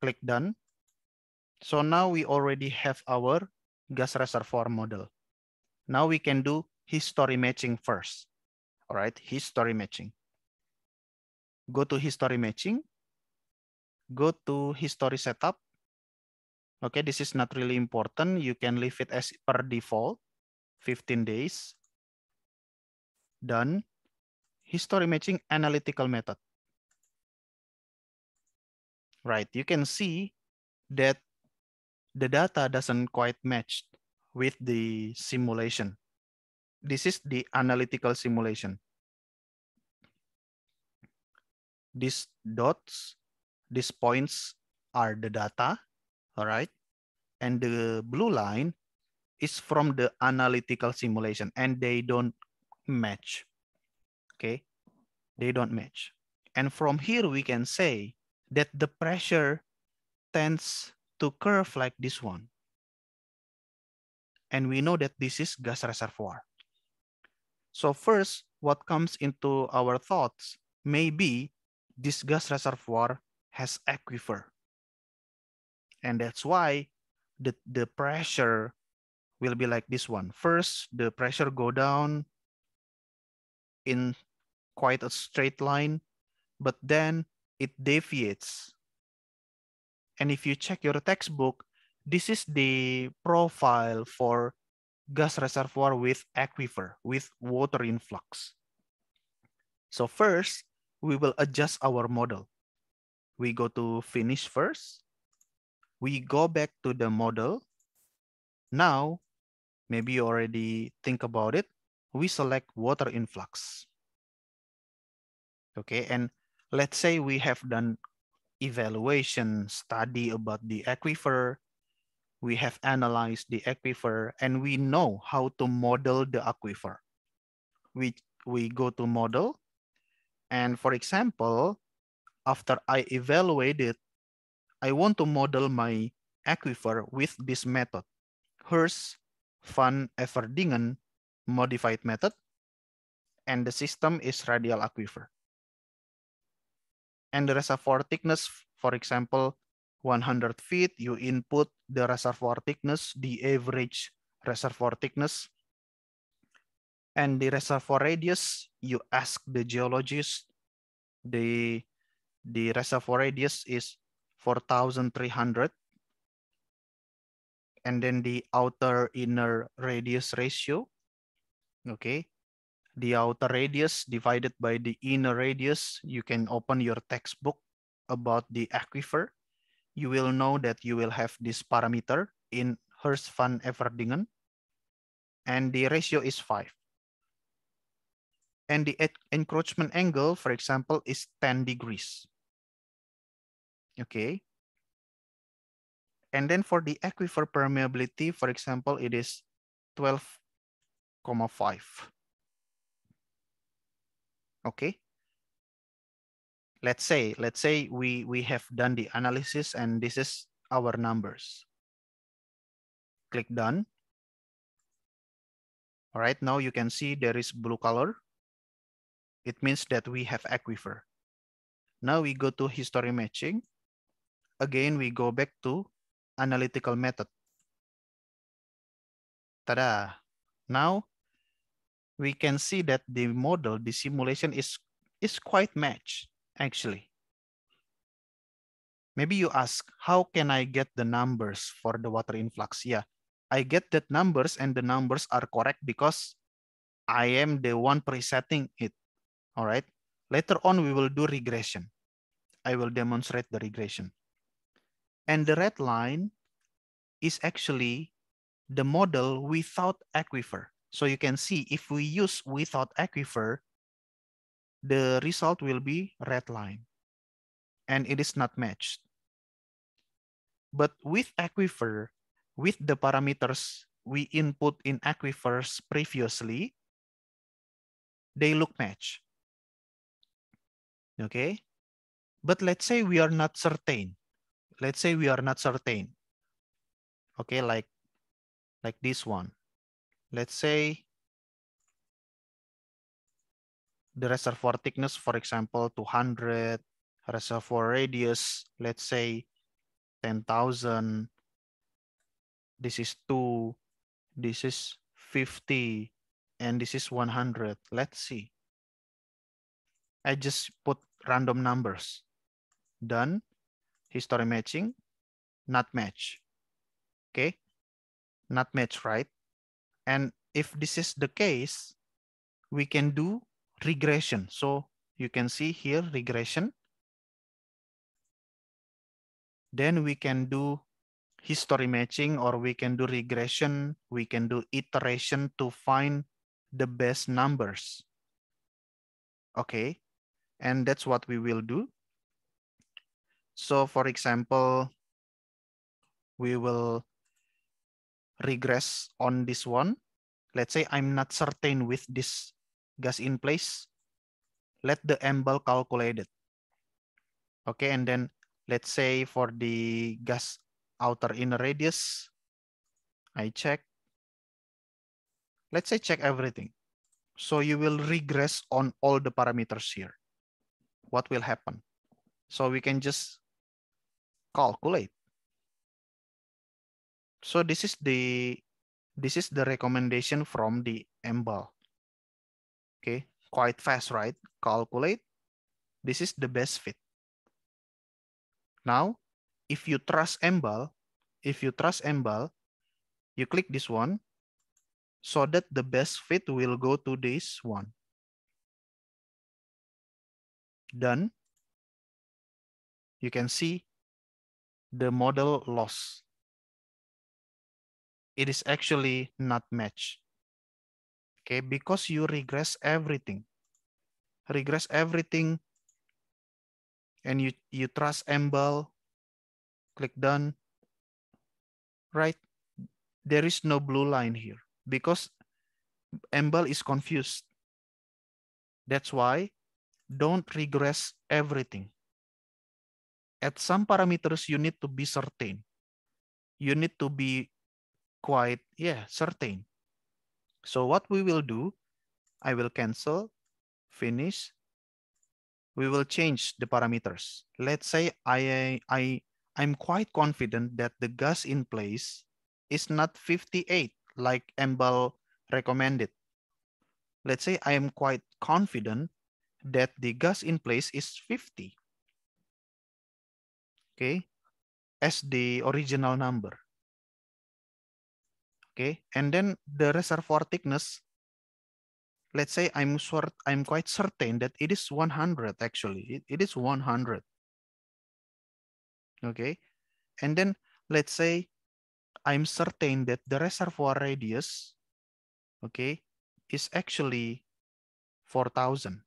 click done. So now we already have our gas reservoir model. Now we can do history matching first. All right, history matching. Go to history matching. Go to history setup. Okay, this is not really important. You can leave it as per default, 15 days. Done. History matching analytical method. right, you can see that the data doesn't quite match with the simulation. This is the analytical simulation. These dots, these points are the data, all right? And the blue line is from the analytical simulation and they don't match, okay? They don't match. And from here, we can say that the pressure tends to curve like this one. And we know that this is gas reservoir. So first, what comes into our thoughts may be this gas reservoir has aquifer. And that's why the, the pressure will be like this one. First, the pressure go down in quite a straight line, but then it deviates. And if you check your textbook, this is the profile for gas reservoir with aquifer, with water influx. So first, we will adjust our model. We go to finish first. We go back to the model. Now, maybe you already think about it. We select water influx. Okay, and let's say we have done evaluation study about the aquifer, we have analyzed the aquifer, and we know how to model the aquifer. We, we go to model, and for example, after I evaluate it, I want to model my aquifer with this method, Hurst van Everdingen modified method, and the system is radial aquifer. and the reservoir thickness, for example, 100 feet, you input the reservoir thickness, the average reservoir thickness, and the reservoir radius, you ask the geologist, the, the reservoir radius is 4,300, and then the outer inner radius ratio, okay, the outer radius divided by the inner radius, you can open your textbook about the aquifer. You will know that you will have this parameter in Hirsch van Everdingen, and the ratio is 5. And the encroachment angle, for example, is 10 degrees. Okay. And then for the aquifer permeability, for example, it is five okay? Let's say, let's say we, we have done the analysis and this is our numbers. Click done. All right, now you can see there is blue color. It means that we have aquifer. Now we go to history matching. Again, we go back to analytical method. Tada! Now we can see that the model, the simulation is, is quite matched actually. Maybe you ask, how can I get the numbers for the water influx? Yeah, I get that numbers and the numbers are correct because I am the one presetting it, all right? Later on, we will do regression. I will demonstrate the regression. And the red line is actually the model without aquifer. So you can see if we use without aquifer, the result will be red line and it is not matched. But with aquifer, with the parameters we input in aquifers previously, they look match. Okay. But let's say we are not certain. Let's say we are not certain. Okay, like, like this one let's say the reservoir thickness, for example, 200, reservoir radius, let's say 10,000. This is 2, this is 50, and this is 100. Let's see. I just put random numbers. Done. History matching, not match. Okay, not match, right? And if this is the case, we can do regression. So you can see here regression. Then we can do history matching or we can do regression. We can do iteration to find the best numbers. Okay, and that's what we will do. So for example, we will regress on this one. Let's say I'm not certain with this gas in place. Let the calculate it. Okay, and then let's say for the gas outer inner radius, I check. Let's say check everything. So you will regress on all the parameters here. What will happen? So we can just calculate so this is the this is the recommendation from the EMBAL. Okay, quite fast, right? Calculate. This is the best fit. Now, if you trust EMBAL, if you trust EMBAL, you click this one so that the best fit will go to this one. Done. You can see the model loss it is actually not match. Okay, because you regress everything. Regress everything and you, you trust Embal, click done, right? There is no blue line here because Embal is confused. That's why don't regress everything. At some parameters, you need to be certain. You need to be quite, yeah, certain. So what we will do, I will cancel, finish. We will change the parameters. Let's say I, I, I'm quite confident that the gas in place is not 58 like Embal recommended. Let's say I am quite confident that the gas in place is 50. Okay, as the original number. Okay, and then the reservoir thickness, let's say I'm, sort, I'm quite certain that it is 100 actually, it, it is 100. Okay, and then let's say I'm certain that the reservoir radius, okay, is actually 4,000,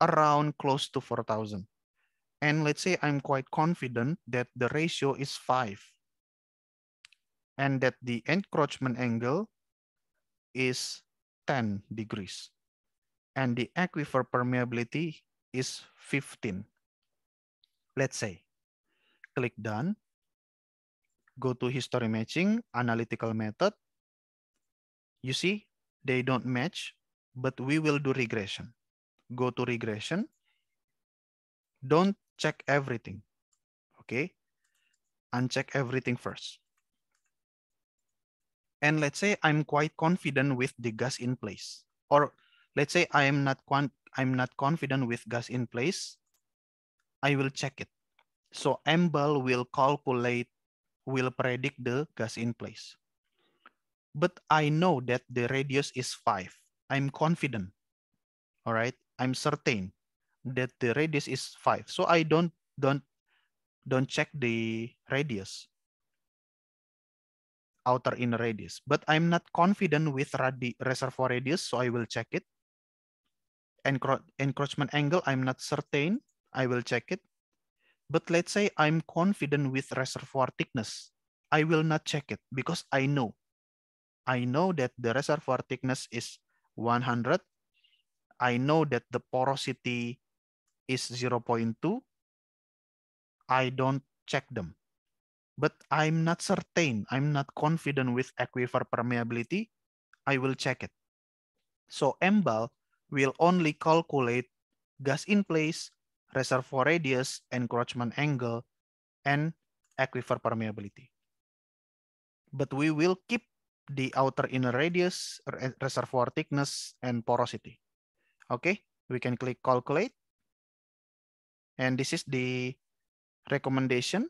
around close to 4,000. And let's say I'm quite confident that the ratio is 5 and that the encroachment angle is 10 degrees and the aquifer permeability is 15. Let's say, click done, go to history matching, analytical method. You see, they don't match, but we will do regression. Go to regression. Don't check everything, okay? Uncheck everything first. And let's say I'm quite confident with the gas in place. Or let's say I am not I'm not confident with gas in place. I will check it. So Emble will calculate, will predict the gas in place. But I know that the radius is five. I'm confident. All right. I'm certain that the radius is five. So I don't don't don't check the radius outer inner radius, but I'm not confident with radi reservoir radius, so I will check it. Encro encroachment angle, I'm not certain, I will check it. But let's say I'm confident with reservoir thickness. I will not check it because I know. I know that the reservoir thickness is 100. I know that the porosity is 0 0.2. I don't check them but I'm not certain, I'm not confident with aquifer permeability, I will check it. So MBAL will only calculate gas in place, reservoir radius, encroachment angle, and aquifer permeability. But we will keep the outer inner radius, reservoir thickness, and porosity. Okay, we can click calculate. And this is the recommendation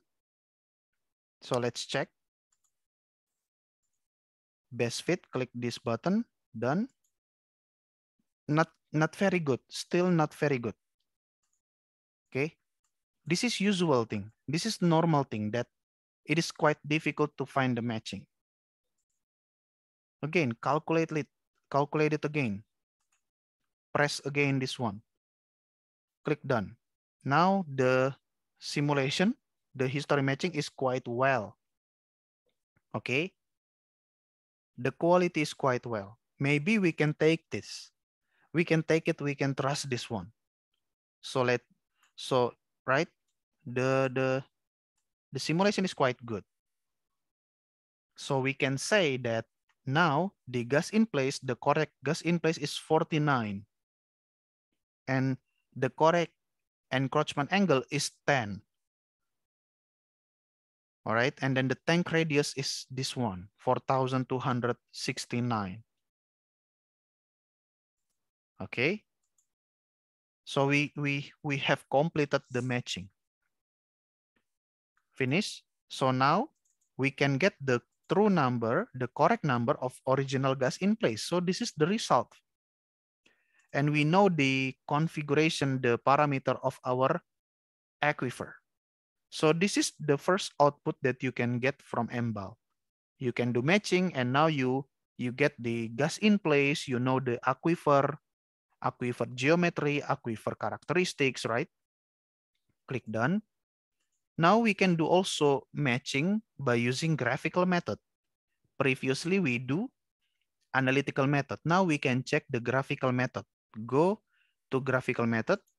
So let's check. Best fit, click this button, done. Not, not very good, still not very good. Okay, this is usual thing. This is normal thing that it is quite difficult to find the matching. Again, calculate it, calculate it again. Press again this one. Click done. Now the simulation the history matching is quite well. Okay. The quality is quite well. Maybe we can take this. We can take it, we can trust this one. So let so right the the the simulation is quite good. So we can say that now the gas in place, the correct gas in place is 49. And the correct encroachment angle is 10. All right, and then the tank radius is this one, 4,269. Okay, so we, we, we have completed the matching. Finish. So now we can get the true number, the correct number of original gas in place. So this is the result. And we know the configuration, the parameter of our aquifer. So this is the first output that you can get from MBAL. You can do matching and now you you get the gas in place, you know the aquifer, aquifer geometry, aquifer characteristics, right? Click done. Now we can do also matching by using graphical method. Previously we do analytical method. Now we can check the graphical method. Go to graphical method